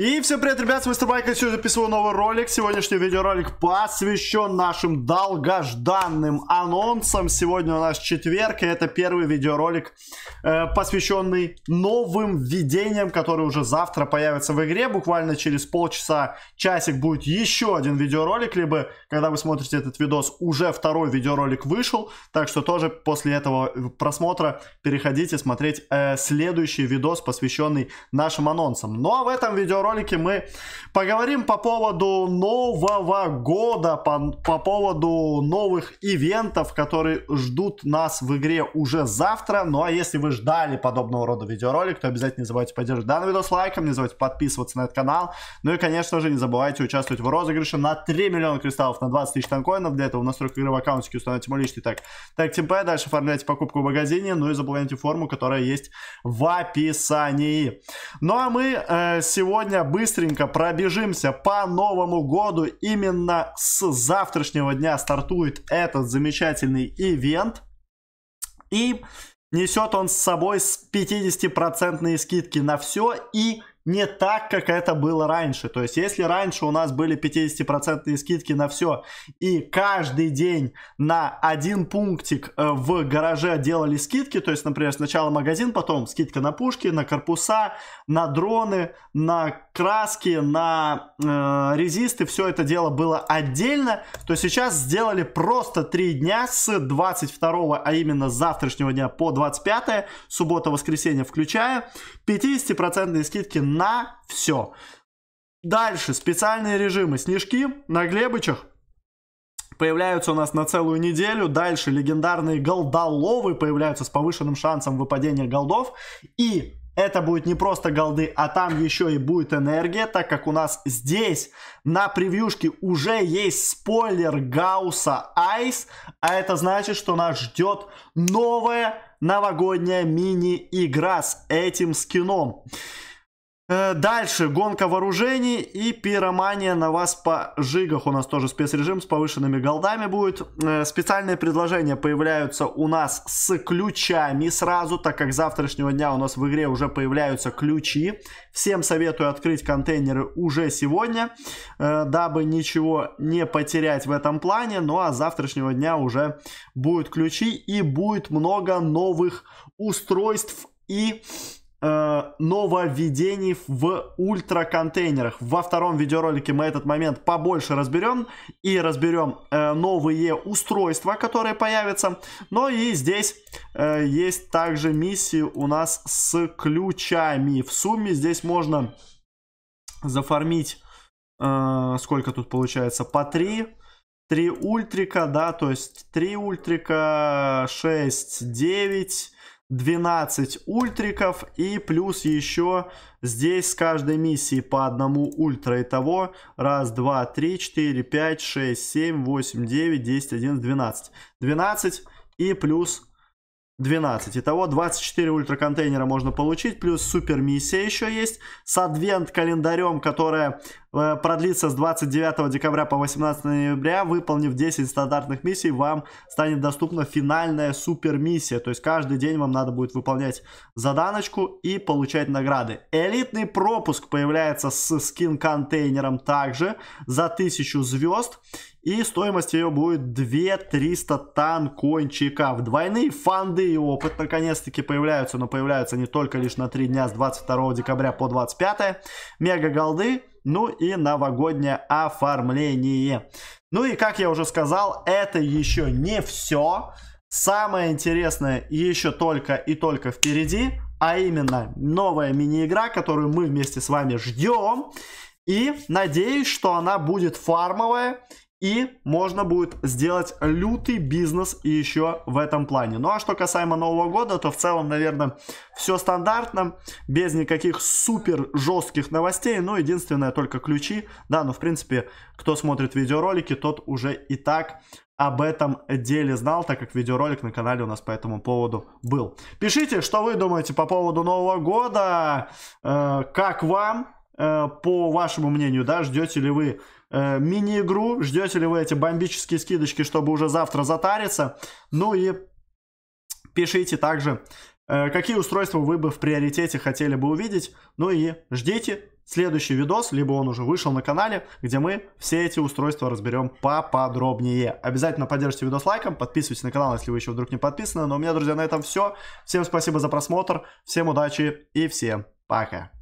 И всем привет, ребят, с вами Стербайка, сегодня записываю новый ролик. Сегодняшний видеоролик посвящен нашим долгожданным анонсам. Сегодня у нас четверг, и это первый видеоролик, э, посвященный новым введениям, которые уже завтра появятся в игре. Буквально через полчаса, часик будет еще один видеоролик, либо, когда вы смотрите этот видос, уже второй видеоролик вышел. Так что тоже после этого просмотра переходите смотреть э, следующий видос, посвященный нашим анонсам. Ну а в этом видеоролике ролике мы поговорим по поводу Нового года, по, по поводу новых ивентов, которые ждут нас в игре уже завтра. Ну а если вы ждали подобного рода видеоролик, то обязательно не забывайте поддерживать данный видос лайком, не забывайте подписываться на этот канал. Ну и, конечно же, не забывайте участвовать в розыгрыше на 3 миллиона кристаллов на 20 тысяч танкоинов. Для этого в настройках игры в аккаунтике установите мой личный так. Так, темпе, дальше оформляйте покупку в магазине, ну и заполняйте форму, которая есть в описании. Ну а мы э, сегодня сегодня быстренько пробежимся по Новому году. Именно с завтрашнего дня стартует этот замечательный ивент. И несет он с собой с 50% скидки на все и не так, как это было раньше. То есть, если раньше у нас были 50% скидки на все, и каждый день на один пунктик э, в гараже делали скидки, то есть, например, сначала магазин, потом скидка на пушки, на корпуса, на дроны, на краски, на э, резисты, все это дело было отдельно, то сейчас сделали просто 3 дня с 22, а именно с завтрашнего дня по 25, суббота-воскресенье включая, 50% скидки на все. Дальше специальные режимы. Снежки на глебычах появляются у нас на целую неделю. Дальше легендарные голдоловы появляются с повышенным шансом выпадения голдов. И это будет не просто голды, а там еще и будет энергия, так как у нас здесь на превьюшке уже есть спойлер Гауса Айс, а это значит, что нас ждет новая новогодняя мини-игра с этим скином. Э, дальше гонка вооружений и пиромания на вас по жигах. У нас тоже спецрежим с повышенными голдами будет. Э, специальные предложения появляются у нас с ключами сразу, так как с завтрашнего дня у нас в игре уже появляются ключи. Всем советую открыть контейнеры уже сегодня, э, дабы ничего не потерять в этом плане. Ну а с завтрашнего дня уже будут ключи и будет много новых устройств и Э, нововведений в ультраконтейнерах. Во втором видеоролике мы этот момент побольше разберем и разберем э, новые устройства, которые появятся. Но и здесь э, есть также миссии у нас с ключами. В сумме здесь можно зафармить, э, сколько тут получается, по 3 3 ультрика, да, то есть 3 ультрика, 6, 9, 12 ультриков и плюс еще здесь с каждой миссии по одному ультра. Итого 1, 2, 3, 4, 5, 6, 7, 8, 9, 10, 11, 12. 12 и плюс 12. Итого 24 контейнера можно получить, плюс супер миссия еще есть с адвент календарем, которая Э, продлится с 29 декабря по 18 ноября. Выполнив 10 стандартных миссий, вам станет доступна финальная супер миссия. То есть каждый день вам надо будет выполнять заданочку и получать награды. Элитный пропуск появляется с скин-контейнером также за 1000 звезд. И стоимость ее будет 2300 танкончика. двойные фанды и опыт наконец-таки появляются, но появляются не только лишь на 3 дня с 22 декабря по 25. Мега голды ну и новогоднее оформление. Ну и как я уже сказал, это еще не все. Самое интересное еще только и только впереди, а именно новая мини-игра, которую мы вместе с вами ждем. И надеюсь, что она будет фармовая и можно будет сделать лютый бизнес и еще в этом плане. Ну а что касаемо Нового года, то в целом, наверное, все стандартно, без никаких супер жестких новостей. Ну, единственное, только ключи. Да, ну, в принципе, кто смотрит видеоролики, тот уже и так об этом деле знал, так как видеоролик на канале у нас по этому поводу был. Пишите, что вы думаете по поводу Нового года, э, как вам, Э, по вашему мнению, да, ждете ли вы э, мини-игру, ждете ли вы эти бомбические скидочки, чтобы уже завтра затариться. Ну и пишите также, э, какие устройства вы бы в приоритете хотели бы увидеть. Ну и ждите следующий видос, либо он уже вышел на канале, где мы все эти устройства разберем поподробнее. Обязательно поддержите видос лайком, подписывайтесь на канал, если вы еще вдруг не подписаны. Но ну, у меня, друзья, на этом все. Всем спасибо за просмотр, всем удачи и всем пока.